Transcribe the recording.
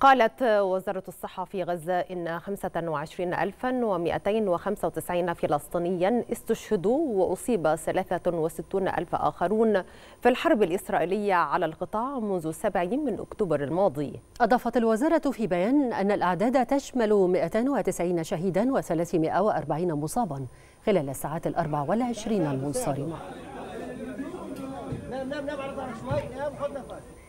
قالت وزارة الصحة في غزة إن 25295 فلسطينيا استشهدوا وأصيب 63 ألف آخرون في الحرب الإسرائيلية على القطاع منذ 7 من أكتوبر الماضي أضافت الوزارة في بيان أن الأعداد تشمل 290 شهيدا و340 مصابا خلال الساعات الأربع والعشرين المنصرمة نام نام نام على ظهرك شوي نام خد نفس